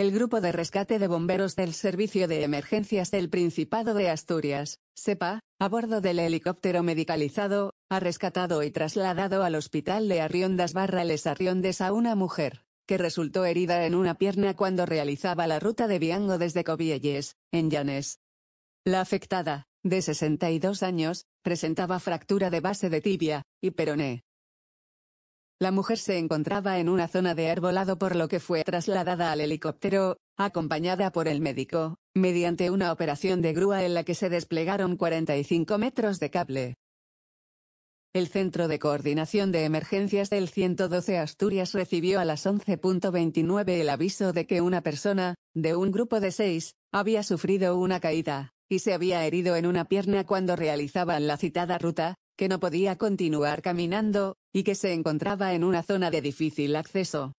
el Grupo de Rescate de Bomberos del Servicio de Emergencias del Principado de Asturias, SEPA, a bordo del helicóptero medicalizado, ha rescatado y trasladado al hospital de Arriondas barra Les Arriondes a una mujer, que resultó herida en una pierna cuando realizaba la ruta de Viango desde Covielles, en Llanes. La afectada, de 62 años, presentaba fractura de base de tibia y peroné, la mujer se encontraba en una zona de arbolado por lo que fue trasladada al helicóptero, acompañada por el médico, mediante una operación de grúa en la que se desplegaron 45 metros de cable. El Centro de Coordinación de Emergencias del 112 Asturias recibió a las 11.29 el aviso de que una persona, de un grupo de seis, había sufrido una caída, y se había herido en una pierna cuando realizaban la citada ruta, que no podía continuar caminando, y que se encontraba en una zona de difícil acceso.